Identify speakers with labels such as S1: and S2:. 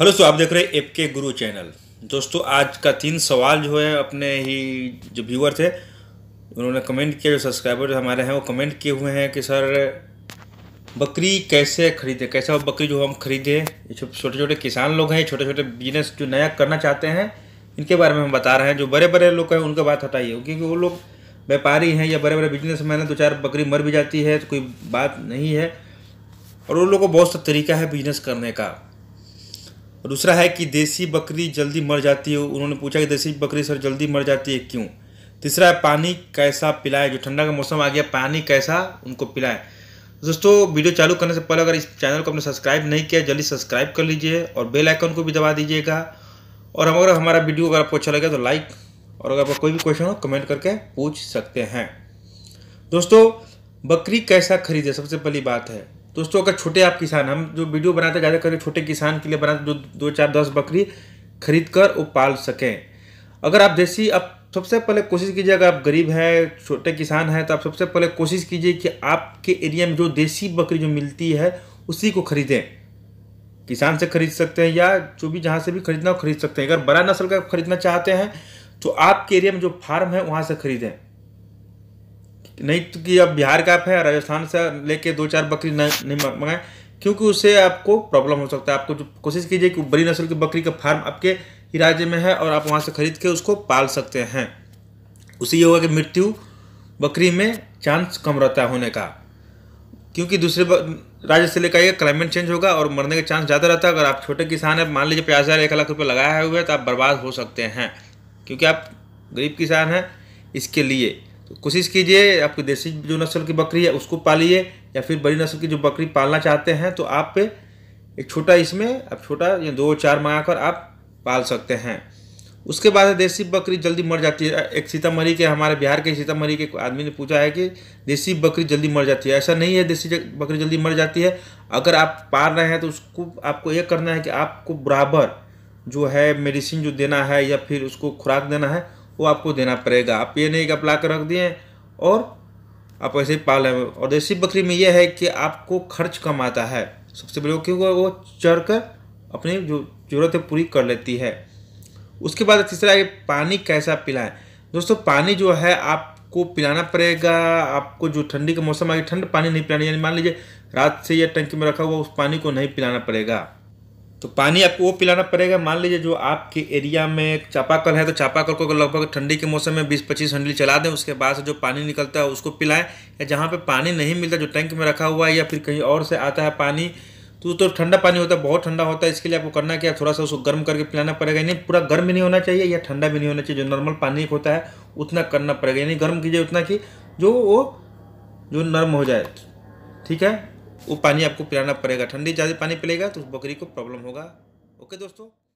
S1: hello दोस्तों आप देख रहे हैं एप के गुरु चैनल दोस्तों आज का तीन सवाल जो है अपने ही जो व्यूअर थे उन्होंने कमेंट किया जो सब्सक्राइबर हमारे हैं वो कमेंट किए हुए हैं कि सर बकरी कैसे खरीदे कैसा वो बकरी जो हम खरीदे छोटे छोटे किसान लोग हैं छोटे छोटे बिजनेस जो नया करना चाहते हैं इनके बारे में हम बता रहे हैं जो बड़े बड़े लोग हैं उनका बात हटाइए क्योंकि वो लोग व्यापारी हैं या बड़े बड़े बिजनेसमैन मैन दो चार बकरी मर भी जाती है तो कोई बात नहीं है और उन लोगों को बहुत सा तरीका है बिजनेस करने का दूसरा है कि देसी बकरी जल्दी मर जाती है उन्होंने पूछा कि देसी बकरी सर जल्दी मर जाती है क्यों तीसरा है पानी कैसा पिलाएं जो ठंडा का मौसम आ गया पानी कैसा उनको पिलाएं दोस्तों वीडियो चालू करने से पहले अगर इस चैनल को अपने सब्सक्राइब नहीं किया जल्दी सब्सक्राइब कर लीजिए और बेल आइकन को भी दबा दीजिएगा और अगर हमारा वीडियो अगर आपको अच्छा लगे तो लाइक और अगर आपका कोई भी क्वेश्चन हो कमेंट करके पूछ सकते हैं दोस्तों बकरी कैसा खरीदे सबसे पहली बात है दोस्तों अगर छोटे आप किसान हम जो वीडियो बनाते ज़्यादा करके छोटे किसान के लिए बनाते जो दो चार दस बकरी खरीद कर वो पाल सकें अगर आप देसी आप सबसे पहले कोशिश कीजिए अगर आप गरीब हैं छोटे किसान हैं तो आप सबसे पहले कोशिश कीजिए कि आपके एरिया में जो देसी बकरी जो मिलती है उसी को खरीदें किसान से खरीद सकते हैं या जो भी जहाँ से भी खरीदना हो खरीद सकते हैं अगर बड़ा नस्ल का खरीदना चाहते हैं तो आपके एरिया में जो फार्म है वहाँ से खरीदें नहीं तो कि अब बिहार का आप है राजस्थान से लेके दो चार बकरी नहीं मंगाएं क्योंकि उससे आपको प्रॉब्लम हो सकता है आपको जो कोशिश कीजिए कि बड़ी नस्ल की बकरी का फार्म आपके ही राज्य में है और आप वहाँ से खरीद के उसको पाल सकते हैं उससे ये होगा कि मृत्यु बकरी में चांस कम रहता है होने का क्योंकि दूसरे राज्य से लेकर आइए क्लाइमेट चेंज होगा और मरने का चांस ज़्यादा रहता है अगर आप छोटे किसान हैं मान लीजिए पचास हज़ार एक लाख रुपये लगाया हुआ है तो आप बर्बाद हो सकते हैं क्योंकि आप गरीब किसान हैं इसके लिए तो कोशिश कीजिए आपकी देसी जो नस्ल की बकरी है उसको पालिए या फिर बड़ी नस्ल की जो बकरी पालना चाहते हैं तो आप एक छोटा इसमें आप छोटा या दो चार मंगा कर आप पाल सकते हैं उसके बाद देसी बकरी जल्दी मर जाती है एक सीतामढ़ी के हमारे बिहार के सीतामढ़ी के आदमी ने पूछा है कि देसी बकरी जल्दी मर जाती है ऐसा नहीं है देसी बकरी जल्दी मर जाती है अगर आप पाल रहे हैं तो उसको आपको ये करना है कि आपको बराबर जो है मेडिसिन जो देना है या फिर उसको खुराक देना है वो आपको देना पड़ेगा आप ये नहीं कि कर रख दिए और आप ऐसे ही पाल रहे और देसी बकरी में यह है कि आपको खर्च कम आता है सबसे बड़ी क्यों वो चढ़ कर अपनी जो जरूरत है पूरी कर लेती है उसके बाद तीसरा है पानी कैसा पिलाएं दोस्तों पानी जो है आपको पिलाना पड़ेगा आपको जो ठंडी का मौसम आएगा ठंड पानी नहीं पिलाना यानी मान लीजिए रात से यह टंकी में रखा हुआ उस पानी को नहीं पिलाना पड़ेगा तो पानी आपको वो पिलाना पड़ेगा मान लीजिए जो आपके एरिया में चापाकल है तो चापाकल को लगभग ठंडी के मौसम में 20-25 हंडली चला दें उसके बाद से जो पानी निकलता है उसको पिलाएं या जहाँ पे पानी नहीं मिलता जो टैंक में रखा हुआ है या फिर कहीं और से आता है पानी तो तो ठंडा पानी होता है बहुत ठंडा होता है इसके लिए आपको करना क्या थोड़ा सा उसको गर्म करके पिलाना पड़ेगा यानी पूरा गर्म भी नहीं होना चाहिए या ठंडा भी नहीं होना चाहिए जो नॉर्मल पानी होता है उतना करना पड़ेगा यानी गर्म कीजिए उतना कि जो वो जो नर्म हो जाए ठीक है वो पानी आपको पिलाना पड़ेगा ठंडी ज़्यादा पानी पिलेगा तो बकरी को प्रॉब्लम होगा ओके दोस्तों